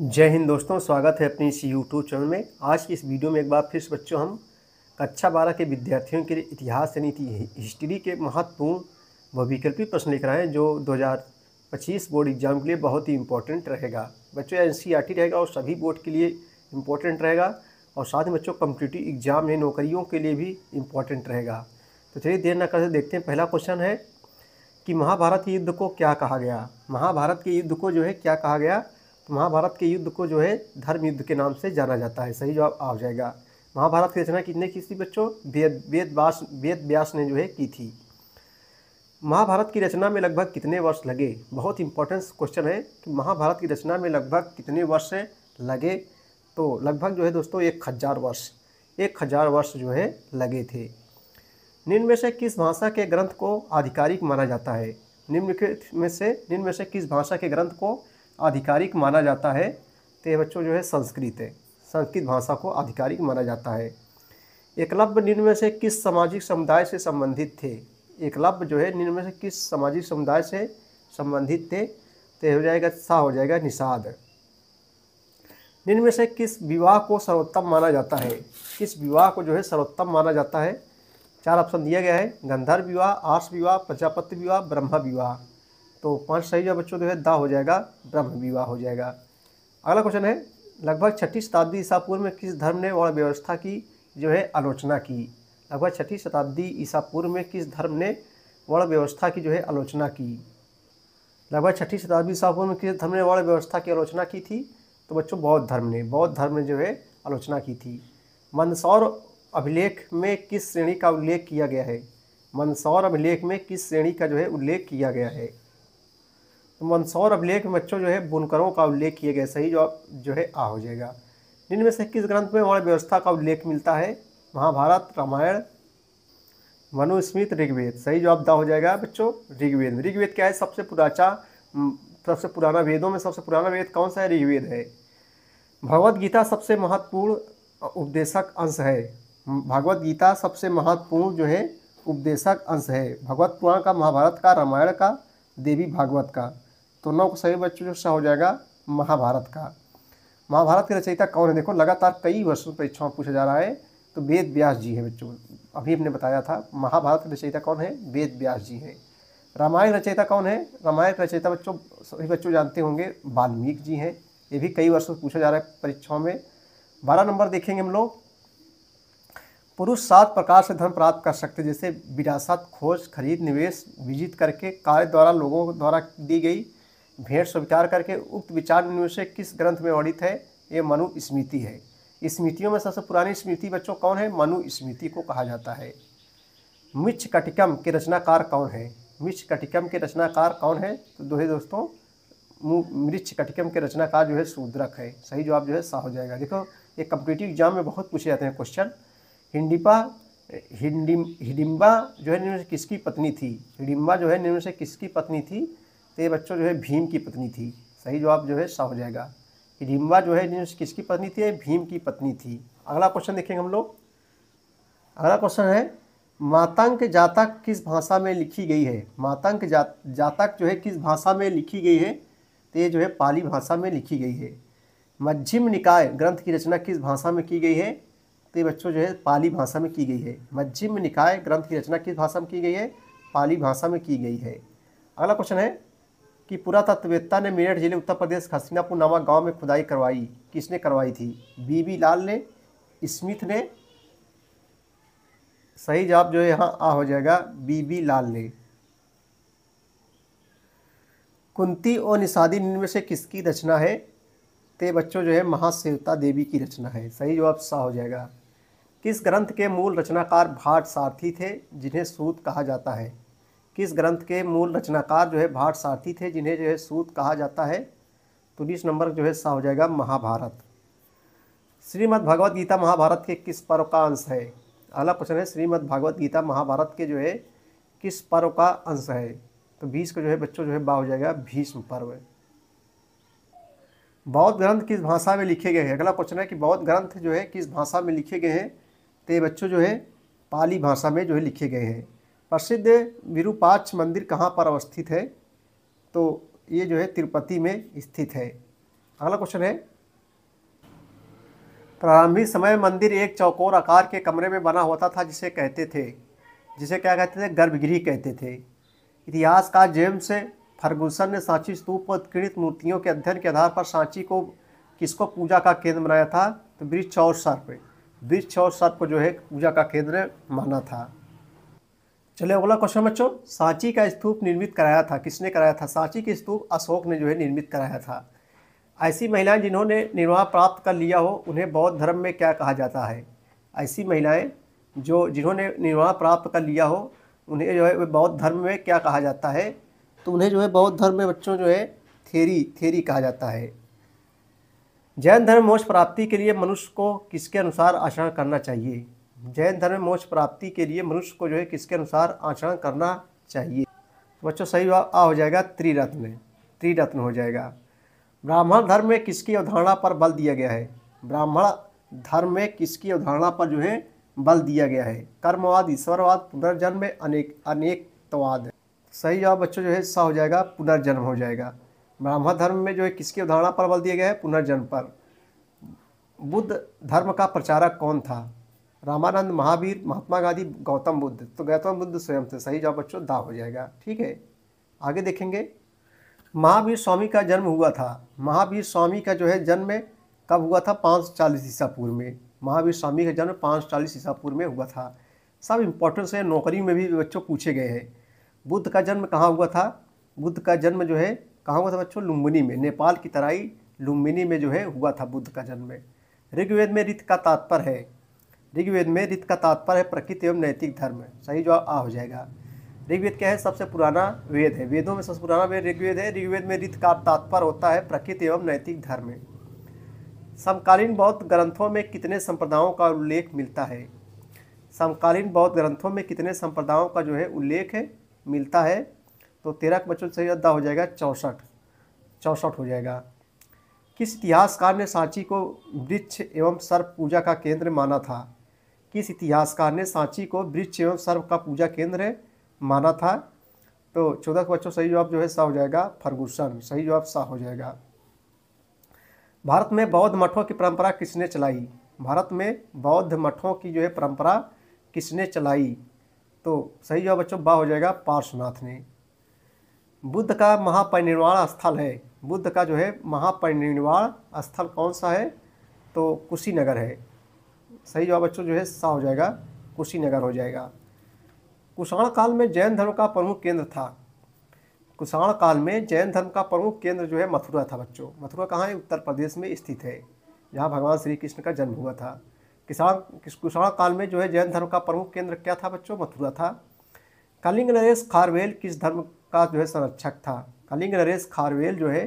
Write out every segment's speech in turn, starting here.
जय हिंद दोस्तों स्वागत है अपने इस यूट्यूब चैनल में आज की इस वीडियो में एक बार फिर से बच्चों हम कक्षा बारह के विद्यार्थियों के लिए इतिहास यानी हिस्ट्री के महत्वपूर्ण व विकल्पी प्रश्न लिख रहे हैं जो 2025 बोर्ड एग्जाम के लिए बहुत ही इंपॉर्टेंट रहेगा बच्चों एन सी e रहेगा और सभी बोर्ड के लिए इम्पोर्टेंट रहेगा और साथ ही बच्चों कम्पिटिटिव एग्जाम या नौकरियों के लिए भी इम्पोर्टेंट रहेगा तो चलिए देर न करते देखते हैं पहला क्वेश्चन है कि महाभारत युद्ध को क्या कहा गया महाभारत के युद्ध को जो है क्या कहा गया तो महाभारत के युद्ध को जो है धर्म युद्ध के नाम से जाना जाता है सही जवाब आ जाएगा महाभारत की रचना कितने की थी बच्चों वेद वेद व्यास वेद व्यास ने जो है की थी महाभारत की रचना में लगभग कितने वर्ष लगे बहुत इंपॉर्टेंस क्वेश्चन है कि महाभारत की रचना में लगभग कितने वर्ष लगे तो लगभग जो है दोस्तों एक हज़ार वर्ष एक हज़ार वर्ष जो है लगे थे निम्न में से किस भाषा के ग्रंथ को आधिकारिक माना जाता है निम्नलिखित में से निम्न में से किस भाषा के ग्रंथ को आधिकारिक माना जाता है तो बच्चों जो है संस्कृत है संस्कृत भाषा को आधिकारिक माना जाता है एकलव्य निम्न में से किस सामाजिक समुदाय से संबंधित थे एकलव्य जो है निम्न में से किस सामाजिक समुदाय से संबंधित थे तो हो जाएगा सा हो जाएगा निषाद निम्न में से किस विवाह को सर्वोत्तम माना जाता है किस विवाह को जो है सर्वोत्तम माना जाता है चार ऑप्शन दिया गया है गंधर्व विवाह आर्ष विवाह प्रजापति विवाह ब्रह्म विवाह तो पाँच सही जो बच्चों तो जो है दा हो जाएगा ब्रह्म विवाह हो जाएगा अगला क्वेश्चन है लगभग छठी शताब्दी ईसा पूर्व में किस धर्म ने वर्ण व्यवस्था की जो है आलोचना की लगभग छठी शताब्दी ईसा पूर्व में किस धर्म ने वर्ण व्यवस्था की जो है आलोचना की लगभग छठी शताब्दी ईसा पूर्व में किस धर्म ने वर्ण व्यवस्था की आलोचना की थी तो बच्चों बौद्ध धर्म ने बौद्ध धर्म ने जो है आलोचना की थी मंदसौर अभिलेख में किस श्रेणी का उल्लेख किया गया है मंदसौर अभिलेख में किस श्रेणी का जो है उल्लेख किया गया है मंदसौर अभिलेख में बच्चों जो है बुनकरों का उल्लेख किए गए सही जवाब जो है आ हो जाएगा निम्न से किस ग्रंथ में वर्ण व्यवस्था का उल्लेख मिलता है महाभारत रामायण मनुस्मित ऋग्वेद सही जवाब दा हो जाएगा बच्चों ऋग्वेद ऋग्वेद क्या है सबसे पुराचा सबसे पुराना वेदों में सबसे पुराना वेद कौन सा है ऋग्वेद है भगवद गीता सबसे महत्वपूर्ण उपदेशक अंश है भगवद गीता सबसे महत्वपूर्ण जो है उपदेशक अंश है भगवत पुराण का महाभारत का रामायण का देवी भागवत का तो नौ का सही बच्चों हो जाएगा महाभारत का महाभारत की रचयिता कौन है देखो लगातार कई वर्षों परीक्षाओं में पूछा जा रहा है तो वेद व्यास जी है बच्चों अभी हमने बताया था महाभारत की रचयिता कौन है वेद व्यास जी हैं रामायण रचयिता कौन है रामायण रचयिता बच्चों सभी बच्चों जानते होंगे वाल्मीकि जी हैं ये भी कई वर्षों से पूछा जा रहा है परीक्षाओं में बारह नंबर देखेंगे हम लोग पुरुष सात प्रकार से धन प्राप्त कर सकते जैसे विरासत खोज खरीद निवेश विजित करके कार्य द्वारा लोगों द्वारा दी गई भेंट स्वीकार करके उक्त विचार से किस ग्रंथ में वर्णित है ये मनु स्मृति है स्मृतियों में सबसे पुरानी स्मृति बच्चों कौन है मनु स्मृति को कहा जाता है मिच्छ कटिकम के रचनाकार कौन है मिच्छ कटिकम के रचनाकार कौन है तो दो दोस्तों मृक्ष कटिकम के रचनाकार जो है शूद्रक है सही जवाब जो है सा हो जाएगा देखो ये कम्पिटेटिव एग्जाम में बहुत पूछे जाते हैं क्वेश्चन हिंडिपा हिंडिम हिडिम्बा जो है निम्न से किसकी पत्नी थी हिडिम्बा जो है निम्न से किसकी पत्नी थी तो ये बच्चों जो है भीम की पत्नी थी सही जवाब जो है सा हो जाएगा हिडिम्बा जो है किसकी पत्नी थी भीम की पत्नी थी अगला क्वेश्चन देखेंगे हम लोग अगला क्वेश्चन है मातांक जातक किस भाषा में लिखी गई है मातांक जा, जातक जो है किस भाषा में लिखी गई है तो ये जो है पाली भाषा में लिखी गई है मध्यम निकाय ग्रंथ की रचना किस भाषा में की गई है तो ये बच्चों जो है पाली भाषा में की गई है मध्यम निकाय ग्रंथ की रचना किस भाषा में की गई है पाली भाषा में की गई है अगला क्वेश्चन है कि पुरातत्ववेत्ता ने मेरठ जिले उत्तर प्रदेश हसीनापुर नामक गांव में खुदाई करवाई किसने करवाई थी बीबी लाल ने स्मिथ ने सही जवाब जो है यहाँ आ हो जाएगा बीबी लाल ने कुंती और निषादी निम्न में से किसकी रचना है ते बच्चों जो है महासेवता देवी की रचना है सही जवाब सा हो जाएगा किस ग्रंथ के मूल रचनाकार भाट सारथी थे जिन्हें सूत कहा जाता है कि इस ग्रंथ के मूल रचनाकार जो है भाट सारथी थे जिन्हें जो है सूत कहा जाता है तो बीस नंबर जो है सा हो जाएगा महाभारत श्रीमद् भगवत गीता महाभारत के किस पर्व का अंश है अगला क्वेश्चन है श्रीमद् भगवत गीता महाभारत के जो है किस पर्व का अंश है तो बीस का जो है बच्चों जो है बा हो जाएगा भीष्म पर्व बौद्ध ग्रंथ किस भाषा में लिखे गए हैं अगला क्वेश्चन है कि बौद्ध ग्रंथ जो है किस भाषा में लिखे गए हैं तो ये बच्चों जो है पाली भाषा में जो है लिखे गए हैं प्रसिद्ध विरूपाक्ष मंदिर कहाँ पर अवस्थित है तो ये जो है तिरुपति में स्थित है अगला क्वेश्चन है प्रारंभिक समय मंदिर एक चौकोर आकार के कमरे में बना होता था जिसे कहते थे जिसे क्या कहते थे गर्भगृह कहते थे इतिहास का जेम्स फर्गूसन ने सांची स्तूप पर उत्कीर्णित मूर्तियों के अध्ययन के आधार पर सांची को किसको पूजा का केंद्र बनाया था तो वृक्ष और सर्प वृक्ष और सर्प को जो है पूजा का केंद्र माना था चलिए अगला क्वेश्चन बच्चों सांची का स्तूप निर्मित कराया था किसने कराया था सांची के स्तूप अशोक ने जो है निर्मित कराया था ऐसी महिलाएं जिन्होंने निर्वाह प्राप्त कर लिया हो उन्हें बौद्ध धर्म में क्या कहा जाता है ऐसी महिलाएं जो जिन्होंने निर्वाह प्राप्त कर लिया हो उन्हें जो है बौद्ध धर्म में क्या कहा जाता है तो उन्हें जो है बौद्ध धर्म में बच्चों जो है थेरी थेरी कहा जाता है जैन धर्म मोक्ष प्राप्ति के लिए मनुष्य को किसके अनुसार आचरण करना चाहिए जैन धर्म में मोक्ष प्राप्ति के लिए मनुष्य को जो है किसके अनुसार आचरण करना चाहिए तो बच्चों सही आ हो जाएगा त्रिरत्न त्रिरत्न हो जाएगा ब्राह्मण धर्म में किसकी अवधारणा पर बल दिया गया है ब्राह्मण धर्म में किसकी अवधारणा पर जो है बल दिया गया है कर्मवाद ईश्वरवाद पुनर्जन्म में अनेक अनेकवाद है सही जवाब बच्चों जो है सा हो जाएगा पुनर्जन्म हो जाएगा ब्राह्मण धर्म में जो है किसकी अवधारणा पर बल दिया गया है पुनर्जन्म पर बुद्ध धर्म का प्रचारक कौन था रामानंद महावीर महात्मा गांधी गौतम बुद्ध तो गौतम बुद्ध स्वयं थे सही जवाब बच्चों दा हो जाएगा ठीक है आगे देखेंगे महावीर स्वामी का जन्म हुआ था महावीर स्वामी का जो है जन्म कब हुआ था पाँच सौ चालीस ईसा पूर्व में महावीर स्वामी का जन्म पाँच सौ चालीस ईसा पूर्व में हुआ था सब इम्पोर्टेंस है नौकरी में भी बच्चों पूछे गए हैं बुद्ध का जन्म कहाँ हुआ था बुद्ध का जन्म जो है कहाँ हुआ था बच्चों लुम्बिनी में नेपाल की तराई लुम्बिनी में जो है हुआ था बुद्ध का जन्म ऋग्वेद में रित का तात्पर्य है ऋग्वेद में रित का तात्पर्य है प्रकृति एवं नैतिक धर्म सही जवाब आ हो जाएगा ऋग्वेद क्या है सबसे पुराना वेद है वेदों में सबसे पुराना वेद ऋग्वेद है ऋग्वेद में रित का तात्पर्य होता है प्रकृति एवं नैतिक धर्म समकालीन बौद्ध ग्रंथों में कितने संप्रदायों का उल्लेख मिलता है समकालीन बौद्ध ग्रंथों में कितने संप्रदायों का जो है उल्लेख है मिलता है तो तेरह बच्चों सही अद्दा हो जाएगा चौंसठ चौंसठ हो जाएगा किस इतिहासकार ने सांची को वृक्ष एवं सर्प पूजा का केंद्र माना था किस इतिहासकार ने सांची को वृक्ष एवं सर्व का पूजा केंद्र माना था तो चौदह के बच्चों सही जवाब जो है सा हो जाएगा फर्गूसन सही जवाब सा हो जाएगा भारत में बौद्ध मठों की परंपरा किसने चलाई भारत में बौद्ध मठों की जो है परंपरा किसने चलाई तो सही जवाब बच्चों बा हो जाएगा पार्श्वनाथ ने बुद्ध का महापरिनिर्वाण स्थल है बुद्ध का जो है महापरिनिर्वाण स्थल कौन सा है तो कुशीनगर है सही जवाब बच्चों जो है सा हो जाएगा कुशीनगर हो जाएगा कुषाण काल में जैन धर्म का प्रमुख केंद्र था कुषाण काल में जैन धर्म का प्रमुख केंद्र जो है मथुरा था बच्चों मथुरा कहाँ है उत्तर प्रदेश में स्थित है जहाँ भगवान श्री कृष्ण का जन्म हुआ था किसान कुषाण काल में जो है जैन धर्म का प्रमुख केंद्र क्या था बच्चों मथुरा था कलिंग नरेश खारवेल किस धर्म का जो है संरक्षक था कलिंग नरेश खारवेल जो है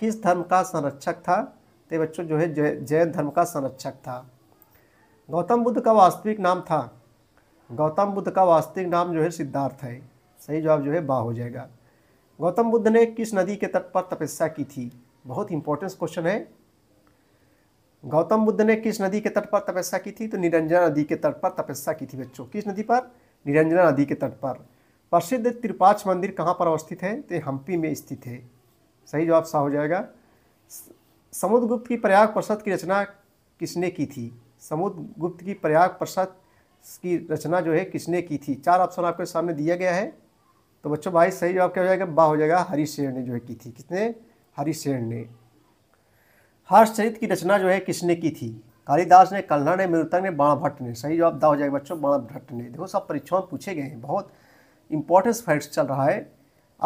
किस धर्म का संरक्षक था तो बच्चों जो है जैन धर्म का संरक्षक था गौतम बुद्ध का वास्तविक नाम था गौतम बुद्ध का वास्तविक नाम जो है सिद्धार्थ है सही जवाब जो है बा हो जाएगा गौतम बुद्ध ने किस नदी के तट पर तपस्या की थी बहुत इंपॉर्टेंस क्वेश्चन है गौतम बुद्ध ने किस नदी के तट पर तपस्या की थी तो निरंजना नदी के तट पर तपस्या की थी बच्चों किस नदी पर निरंजना नदी के तट पर प्रसिद्ध त्रिपाच मंदिर कहाँ पर अवस्थित है तो हम्पी में स्थित है सही जवाब सा हो जाएगा समुद्रगुप्त की प्रयाग प्रसाद की रचना किसने की थी समुद्र गुप्त की प्रयाग प्रसाद की रचना जो है किसने की थी चार ऑप्शन आपके सामने दिया गया है तो बच्चों भाई सही जवाब क्या हो जाएगा बा हो जाएगा हरिशेण ने जो है की थी किसने हरिशेर ने हर्षचरित की रचना जो है किसने की थी कालिदास ने कल्हा ने मृतक ने बाणा भट्ट ने सही जवाब दा हो जाएगा बच्चों बाणा भट्ट ने देखो सब परीक्षाओं में पूछे गए हैं बहुत इंपॉर्टेंस फैक्ट्स चल रहा है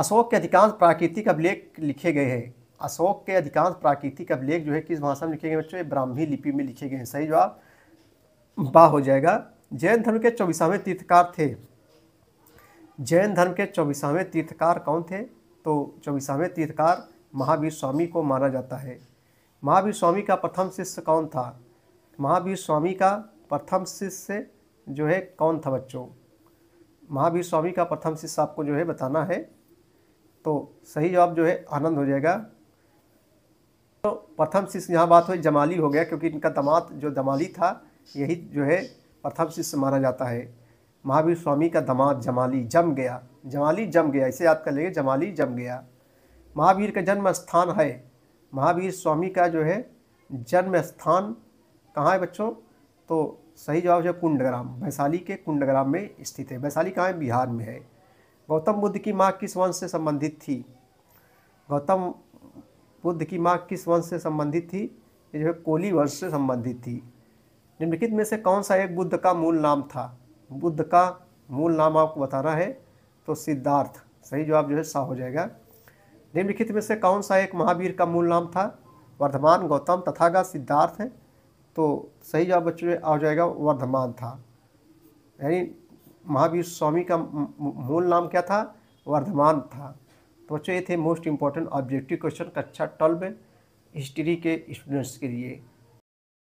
अशोक के अधिकांश प्राकृतिक अभिलेख लिखे गए हैं अशोक के अधिकांश प्राकृतिक अभिलेख जो है किस भाषा में लिखे गए बच्चों ब्राह्मी लिपि में लिखे गए हैं सही जवाब बा हो जाएगा जैन धर्म के चौबीसवें तीर्थकार थे जैन धर्म के चौबीसवें तीर्थकार कौन थे तो चौबीसवें तीर्थकार महावीर स्वामी को माना जाता है महावीर स्वामी का प्रथम शिष्य कौन था महावीर स्वामी का प्रथम शिष्य जो है कौन था बच्चों महावीर स्वामी का प्रथम शिष्य आपको जो है बताना है तो सही जवाब जो है आनंद हो जाएगा तो प्रथम शिष्य यहाँ बात हुई जमाली हो गया क्योंकि इनका दमात जो दमाली था यही जो है प्रथम शिष्य माना जाता है महावीर स्वामी का दमात जमाली जम गया जमाली जम गया इसे याद कर लेंगे जमाली जम गया महावीर का जन्म स्थान है महावीर स्वामी का जो है जन्म स्थान कहाँ है बच्चों तो सही जवाब जो कुंडग्राम वैशाली के कुंडग्राम में स्थित है वैशाली कहाँ है बिहार में है गौतम बुद्ध की माँ किस वंश से संबंधित थी गौतम बुद्ध की माँ किस वंश से संबंधित थी ये जो है कोली वंश से संबंधित थी निम्नलिखित में से कौन सा एक बुद्ध का मूल नाम था बुद्ध का मूल नाम आपको बताना है तो सिद्धार्थ सही जवाब जो है सा हो जाएगा निम्नलिखित में से कौन सा एक महावीर का मूल नाम था वर्धमान गौतम तथागत सिद्धार्थ है तो सही जवाब बच्चों आ जाएगा वर्धमान था यानी महावीर स्वामी का मूल नाम क्या था वर्धमान था पहुँचे थे मोस्ट इम्पॉर्टेंट ऑब्जेक्टिव क्वेश्चन कक्षा ट्वेल्व में हिस्ट्री के स्टूडेंट्स के लिए